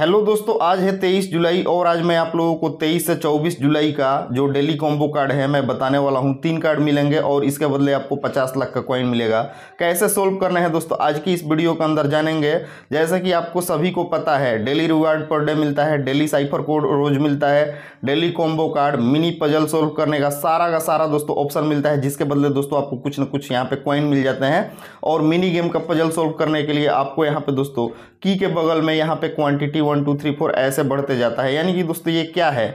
hello दोस्तों आज है 23 जुलाई और आज मैं आप लोगों को 23 से 24 जुलाई का जो डेली कॉम्बो कार्ड है मैं बताने वाला हूं तीन कार्ड मिलेंगे और इसके बदले आपको 50 लाख का कॉइन मिलेगा कैसे सोल्व करना है दोस्तों आज की इस वीडियो के अंदर जानेंगे जैसा कि आपको सभी को पता है डेली रिवार्ड पर डे मिलता है डेली साइफर कोड रोज मिलता है daily combo card mini puzzle solve करने का सारा का सारा दोस्तों ऑप्शन मिलता है जिसके बदले दोस्तों आपको कुछ ना कुछ यहाँ पर कॉइन मिल जाते हैं और मिनी गेम का पजल सोल्व करने के लिए आपको यहाँ पर दोस्तों की के बगल में यहाँ पर quantity one two three four ऐसे बढ़ते जाता है यानी कि दोस्तों ये क्या है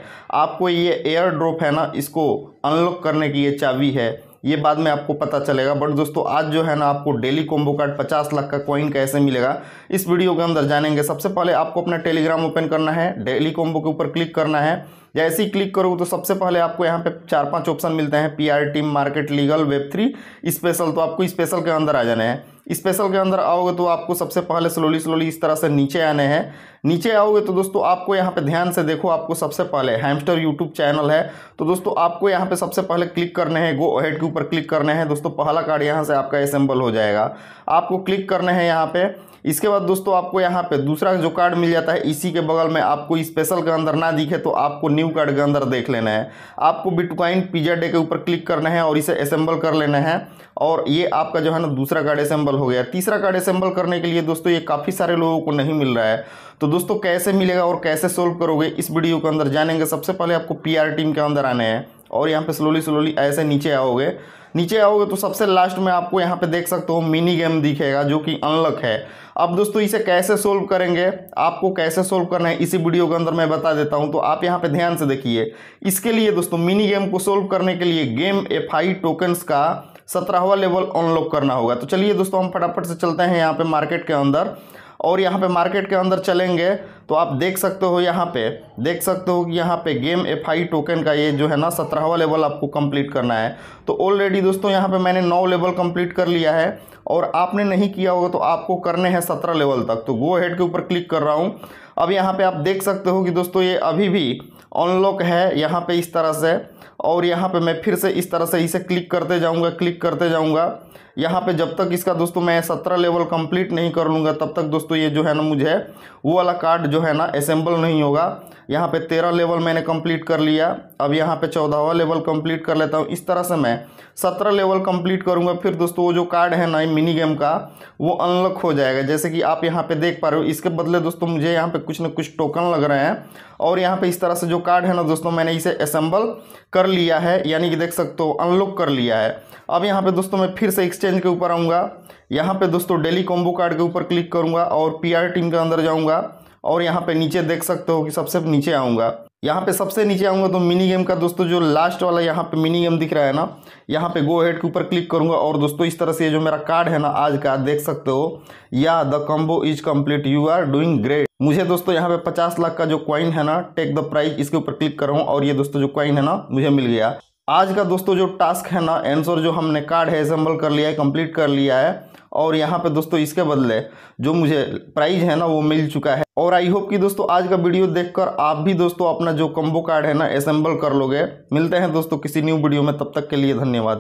आपको ये एयर ड्रॉप है ना इसको अनलॉक करने की ये चाबी है ये बाद में आपको पता चलेगा बट दोस्तों आज जो है ना आपको डेली कॉम्बो कार्ड पचास लाख का कॉइन कैसे मिलेगा इस वीडियो के अंदर जानेंगे सबसे पहले आपको अपना टेलीग्राम ओपन करना है डेली कॉम्बो के ऊपर क्लिक करना है जैसे ही क्लिक करोगे तो सबसे पहले आपको यहाँ पे चार पांच ऑप्शन मिलते हैं P team market legal web three special तो आपको स्पेशल के अंदर आ जाना है स्पेशल के अंदर आओगे तो आपको सबसे पहले स्लोली स्लोली इस तरह से नीचे आने हैं नीचे आओगे तो दोस्तों आपको यहाँ पे ध्यान से देखो आपको सबसे पहले हैमस्टर यूट्यूब चैनल है तो दोस्तों आपको यहाँ पे सबसे पहले क्लिक करने हैं गो हेड के ऊपर क्लिक करने हैं दोस्तों पहला कार्ड यहाँ से आपका असेंबल हो जाएगा आपको क्लिक करने हैं यहाँ पे इसके बाद दोस्तों आपको यहाँ पे दूसरा जो कार्ड मिल जाता है इसी के बगल में आपको स्पेशल के अंदर ना दिखे तो आपको न्यू कार्ड के अंदर देख लेना है आपको बिटकॉइन पिज्जा डे के ऊपर क्लिक करना है और इसे असेंबल कर लेना है और ये आपका जो है ना दूसरा कार्ड असेंबल असेंबल हो गया तीसरा कार्ड असेंबल करने के लिए दोस्तों ये काफ़ी सारे लोगों को नहीं मिल रहा है तो दोस्तों कैसे मिलेगा और कैसे सोल्व करोगे इस वीडियो के अंदर जानेंगे सबसे पहले आपको पी टीम के अंदर आने हैं और यहाँ पे स्लोली स्लोली ऐसे नीचे आओगे नीचे आओगे तो सबसे लास्ट में आपको यहाँ पे देख सकते हो मिनी गेम दिखेगा जो कि अनलक है अब दोस्तों इसे कैसे सोल्व करेंगे आपको कैसे सोल्व करना है इसी वीडियो के अंदर मैं बता देता हूँ तो आप यहाँ पे ध्यान से देखिए इसके लिए दोस्तों मिनी गेम को सोल्व करने के लिए गेम एफ आई का सत्रहवा लेवल अनलॉक करना होगा तो चलिए दोस्तों हम फटाफट से चलते हैं यहाँ पे मार्केट के अंदर और यहाँ पे मार्केट के अंदर चलेंगे तो आप देख सकते हो यहाँ पे देख सकते हो कि यहाँ पे गेम एफ आई टोकन का ये जो है ना सत्रहवा लेवल आपको कंप्लीट करना है तो ऑलरेडी दोस्तों यहाँ पे मैंने नौ लेवल कंप्लीट कर लिया है और आपने नहीं किया होगा तो आपको करने हैं सत्रह लेवल तक तो गो हेड के ऊपर क्लिक कर रहा हूँ अब यहाँ पे आप देख सकते हो कि दोस्तों ये अभी भी अनलॉक है यहाँ पे इस तरह से और यहाँ पे मैं फिर से इस तरह से इसे क्लिक करते जाऊँगा क्लिक करते जाऊँगा यहाँ पे जब तक इसका दोस्तों मैं सत्रह लेवल कंप्लीट नहीं कर लूँगा तब तक दोस्तों ये जो है ना मुझे वो वाला कार्ड जो है ना असेंबल नहीं होगा यहाँ पे तेरह लेवल मैंने कंप्लीट कर लिया अब यहाँ पे चौदहवा लेवल कंप्लीट कर लेता हूँ इस तरह से मैं सत्रह लेवल कंप्लीट करूँगा फिर दोस्तों वो जो कार्ड है ना मिनी गेम का वो अनलॉक हो जाएगा जैसे कि आप यहाँ पे देख पा रहे हो इसके बदले दोस्तों मुझे यहाँ पे कुछ ना कुछ टोकन लग रहे हैं और यहाँ पे इस तरह से जो कार्ड है ना दोस्तों मैंने इसे असेंबल कर लिया है यानी कि देख सकते हो अनलॉक कर लिया है अब यहाँ पे दोस्तों मैं फिर से एक्सचेंज के ऊपर आऊँगा यहाँ पे दोस्तों डेली कॉम्बो कार्ड के ऊपर क्लिक करूँगा और पीआर टीम के अंदर जाऊँगा और यहाँ पे नीचे देख सकते हो कि सबसे नीचे आऊँगा यहाँ पे सबसे नीचे आऊँगा तो मिनी गेम का दोस्तों जो लास्ट वाला यहाँ पे मिनी गेम दिख रहा है ना यहाँ पे गो हेड के ऊपर क्लिक करूँगा और दोस्तों इस तरह से ये जो मेरा कार्ड है ना आज का देख सकते हो या the combo is complete you are doing great मुझे दोस्तों यहाँ पे 50 लाख का जो क्वाइन है ना टेक द प्राइज इसके ऊपर क्लिक करो और ये दोस्तों जो क्वाइन है ना मुझे मिल गया आज का दोस्तों जो टास्क है ना एंसर जो हमने कार्ड है असेंबल कर लिया है कंप्लीट कर लिया है और यहाँ पे दोस्तों इसके बदले जो मुझे प्राइज है ना वो मिल चुका है और आई होप कि दोस्तों आज का वीडियो देखकर आप भी दोस्तों अपना जो कम्बो कार्ड है ना असेंबल कर लोगे मिलते हैं दोस्तों किसी न्यू वीडियो में तब तक के लिए धन्यवाद